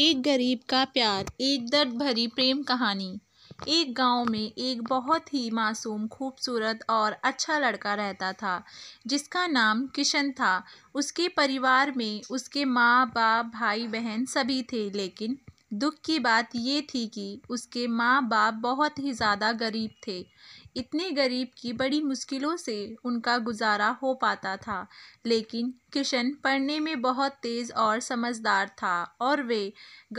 एक गरीब का प्यार एक दर्द भरी प्रेम कहानी एक गांव में एक बहुत ही मासूम खूबसूरत और अच्छा लड़का रहता था जिसका नाम किशन था उसके परिवार में उसके माँ बाप भाई बहन सभी थे लेकिन दुख की बात ये थी कि उसके माँ बाप बहुत ही ज़्यादा गरीब थे इतने गरीब की बड़ी मुश्किलों से उनका गुजारा हो पाता था लेकिन किशन पढ़ने में बहुत तेज़ और समझदार था और वे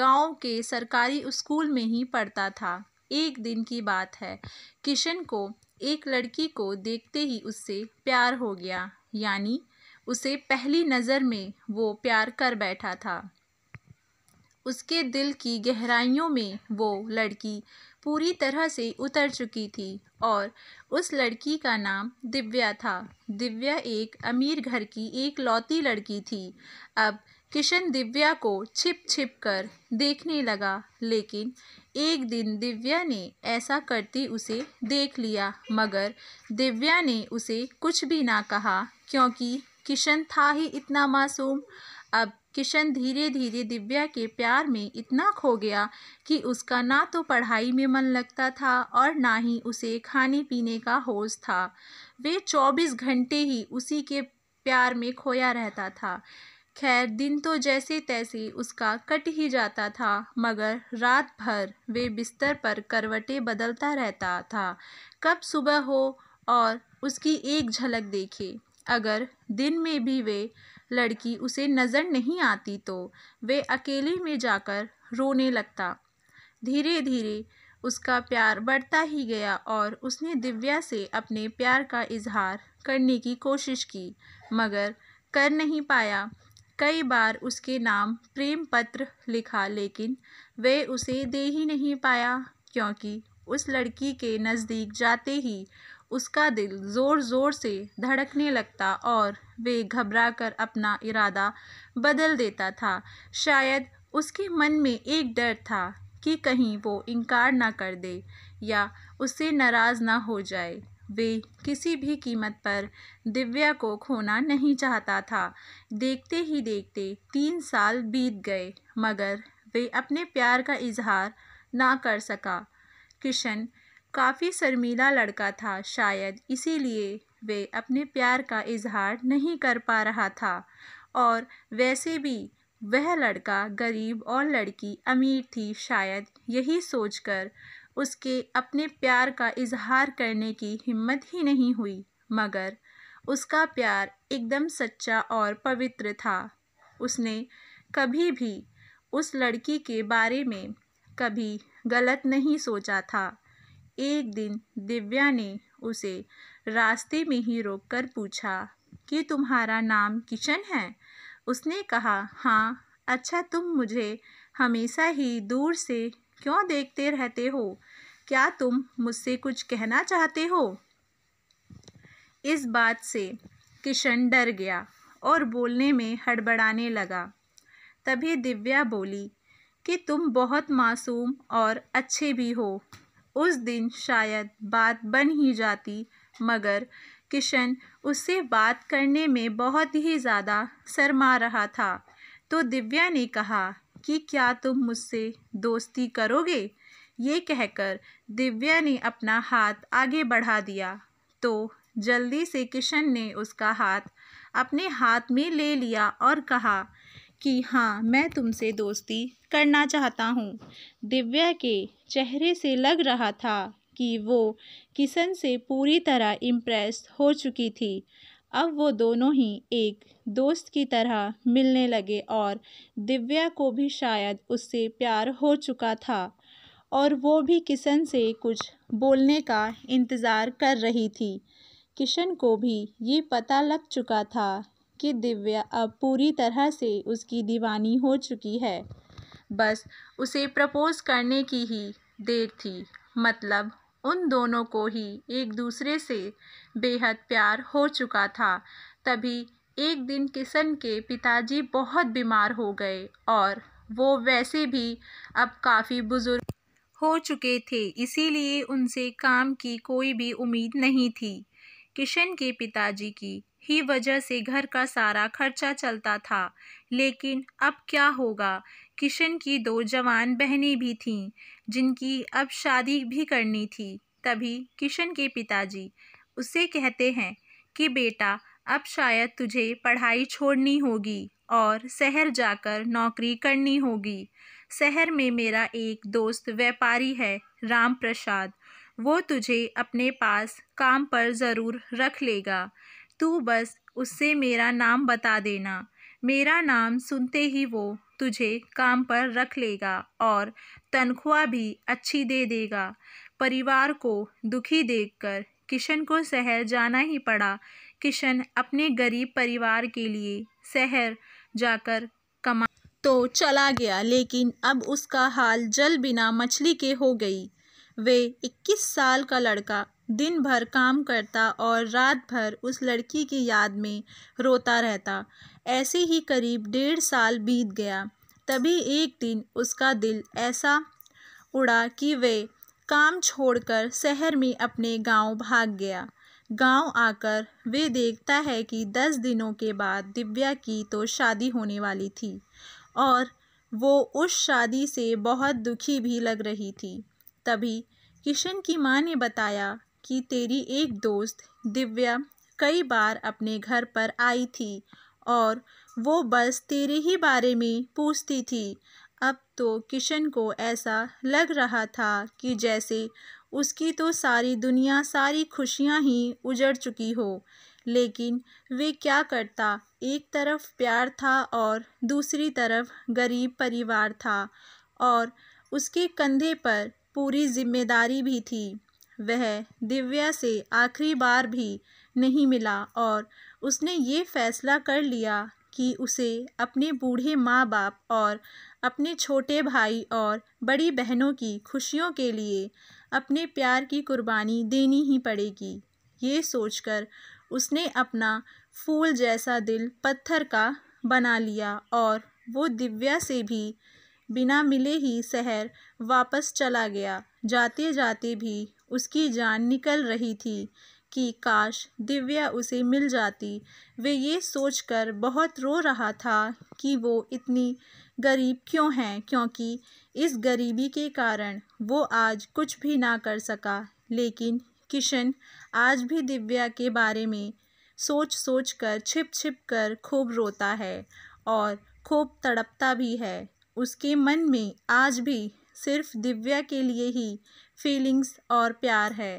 गांव के सरकारी स्कूल में ही पढ़ता था एक दिन की बात है किशन को एक लड़की को देखते ही उससे प्यार हो गया यानी उसे पहली नज़र में वो प्यार कर बैठा था उसके दिल की गहराइयों में वो लड़की पूरी तरह से उतर चुकी थी और उस लड़की का नाम दिव्या था दिव्या एक अमीर घर की एक लौती लड़की थी अब किशन दिव्या को छिप छिप कर देखने लगा लेकिन एक दिन दिव्या ने ऐसा करती उसे देख लिया मगर दिव्या ने उसे कुछ भी ना कहा क्योंकि किशन था ही इतना मासूम अब किशन धीरे धीरे दिव्या के प्यार में इतना खो गया कि उसका ना तो पढ़ाई में मन लगता था और ना ही उसे खाने पीने का होश था वे चौबीस घंटे ही उसी के प्यार में खोया रहता था खैर दिन तो जैसे तैसे उसका कट ही जाता था मगर रात भर वे बिस्तर पर करवटें बदलता रहता था कब सुबह हो और उसकी एक झलक देखे अगर दिन में भी वे लड़की उसे नज़र नहीं आती तो वे अकेले में जाकर रोने लगता धीरे धीरे उसका प्यार बढ़ता ही गया और उसने दिव्या से अपने प्यार का इजहार करने की कोशिश की मगर कर नहीं पाया कई बार उसके नाम प्रेम पत्र लिखा लेकिन वे उसे दे ही नहीं पाया क्योंकि उस लड़की के नज़दीक जाते ही उसका दिल ज़ोर ज़ोर से धड़कने लगता और वे घबरा कर अपना इरादा बदल देता था शायद उसके मन में एक डर था कि कहीं वो इनकार ना कर दे या उससे नाराज़ ना हो जाए वे किसी भी कीमत पर दिव्या को खोना नहीं चाहता था देखते ही देखते तीन साल बीत गए मगर वे अपने प्यार का इजहार ना कर सका किशन काफ़ी शर्मीला लड़का था शायद इसीलिए वे अपने प्यार का इजहार नहीं कर पा रहा था और वैसे भी वह लड़का गरीब और लड़की अमीर थी शायद यही सोचकर उसके अपने प्यार का इजहार करने की हिम्मत ही नहीं हुई मगर उसका प्यार एकदम सच्चा और पवित्र था उसने कभी भी उस लड़की के बारे में कभी गलत नहीं सोचा था एक दिन दिव्या ने उसे रास्ते में ही रोककर पूछा कि तुम्हारा नाम किशन है उसने कहा हाँ अच्छा तुम मुझे हमेशा ही दूर से क्यों देखते रहते हो क्या तुम मुझसे कुछ कहना चाहते हो इस बात से किशन डर गया और बोलने में हड़बड़ाने लगा तभी दिव्या बोली कि तुम बहुत मासूम और अच्छे भी हो उस दिन शायद बात बन ही जाती मगर किशन उससे बात करने में बहुत ही ज़्यादा शर्मा रहा था तो दिव्या ने कहा कि क्या तुम मुझसे दोस्ती करोगे ये कहकर दिव्या ने अपना हाथ आगे बढ़ा दिया तो जल्दी से किशन ने उसका हाथ अपने हाथ में ले लिया और कहा कि हाँ मैं तुमसे दोस्ती करना चाहता हूँ दिव्या के चेहरे से लग रहा था कि वो किशन से पूरी तरह इम्प्रेस हो चुकी थी अब वो दोनों ही एक दोस्त की तरह मिलने लगे और दिव्या को भी शायद उससे प्यार हो चुका था और वो भी किशन से कुछ बोलने का इंतज़ार कर रही थी किशन को भी ये पता लग चुका था कि दिव्या अब पूरी तरह से उसकी दीवानी हो चुकी है बस उसे प्रपोज करने की ही देर थी मतलब उन दोनों को ही एक दूसरे से बेहद प्यार हो चुका था तभी एक दिन किशन के पिताजी बहुत बीमार हो गए और वो वैसे भी अब काफ़ी बुज़ुर्ग हो चुके थे इसीलिए उनसे काम की कोई भी उम्मीद नहीं थी किशन के पिताजी की ही वजह से घर का सारा खर्चा चलता था लेकिन अब क्या होगा किशन की दो जवान बहनें भी थीं जिनकी अब शादी भी करनी थी तभी किशन के पिताजी उसे कहते हैं कि बेटा अब शायद तुझे पढ़ाई छोड़नी होगी और शहर जाकर नौकरी करनी होगी शहर में मेरा एक दोस्त व्यापारी है राम प्रसाद वो तुझे अपने पास काम पर ज़रूर रख लेगा तू बस उससे मेरा नाम बता देना मेरा नाम सुनते ही वो तुझे काम पर रख लेगा और तनख्वाह भी अच्छी दे देगा परिवार को दुखी देखकर किशन को शहर जाना ही पड़ा किशन अपने गरीब परिवार के लिए शहर जाकर कमा तो चला गया लेकिन अब उसका हाल जल बिना मछली के हो गई वे 21 साल का लड़का दिन भर काम करता और रात भर उस लड़की की याद में रोता रहता ऐसे ही करीब डेढ़ साल बीत गया तभी एक दिन उसका दिल ऐसा उड़ा कि वे काम छोड़कर शहर में अपने गांव भाग गया गांव आकर वे देखता है कि दस दिनों के बाद दिव्या की तो शादी होने वाली थी और वो उस शादी से बहुत दुखी भी लग रही थी तभी किशन की माँ ने बताया कि तेरी एक दोस्त दिव्या कई बार अपने घर पर आई थी और वो बस तेरे ही बारे में पूछती थी अब तो किशन को ऐसा लग रहा था कि जैसे उसकी तो सारी दुनिया सारी खुशियां ही उजड़ चुकी हो लेकिन वे क्या करता एक तरफ प्यार था और दूसरी तरफ गरीब परिवार था और उसके कंधे पर पूरी जिम्मेदारी भी थी वह दिव्या से आखिरी बार भी नहीं मिला और उसने ये फैसला कर लिया कि उसे अपने बूढ़े माँ बाप और अपने छोटे भाई और बड़ी बहनों की खुशियों के लिए अपने प्यार की कुर्बानी देनी ही पड़ेगी ये सोचकर उसने अपना फूल जैसा दिल पत्थर का बना लिया और वो दिव्या से भी बिना मिले ही शहर वापस चला गया जाते जाते भी उसकी जान निकल रही थी कि काश दिव्या उसे मिल जाती वे ये सोचकर बहुत रो रहा था कि वो इतनी गरीब क्यों हैं क्योंकि इस गरीबी के कारण वो आज कुछ भी ना कर सका लेकिन किशन आज भी दिव्या के बारे में सोच सोच कर छिप छिप कर खूब रोता है और खूब तड़पता भी है उसके मन में आज भी सिर्फ दिव्या के लिए ही फीलिंग्स और प्यार है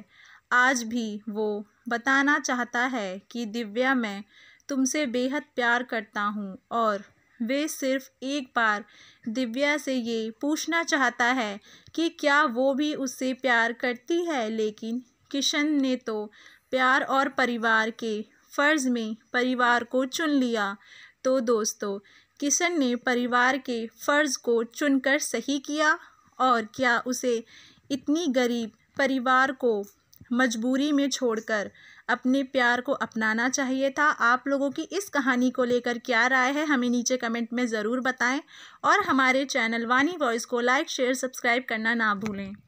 आज भी वो बताना चाहता है कि दिव्या मैं तुमसे बेहद प्यार करता हूँ और वे सिर्फ एक बार दिव्या से ये पूछना चाहता है कि क्या वो भी उससे प्यार करती है लेकिन किशन ने तो प्यार और परिवार के फ़र्ज़ में परिवार को चुन लिया तो दोस्तों किशन ने परिवार के फ़र्ज़ को चुनकर सही किया और क्या उसे इतनी गरीब परिवार को मजबूरी में छोड़कर अपने प्यार को अपनाना चाहिए था आप लोगों की इस कहानी को लेकर क्या राय है हमें नीचे कमेंट में ज़रूर बताएं और हमारे चैनल वानी वॉइस को लाइक शेयर सब्सक्राइब करना ना भूलें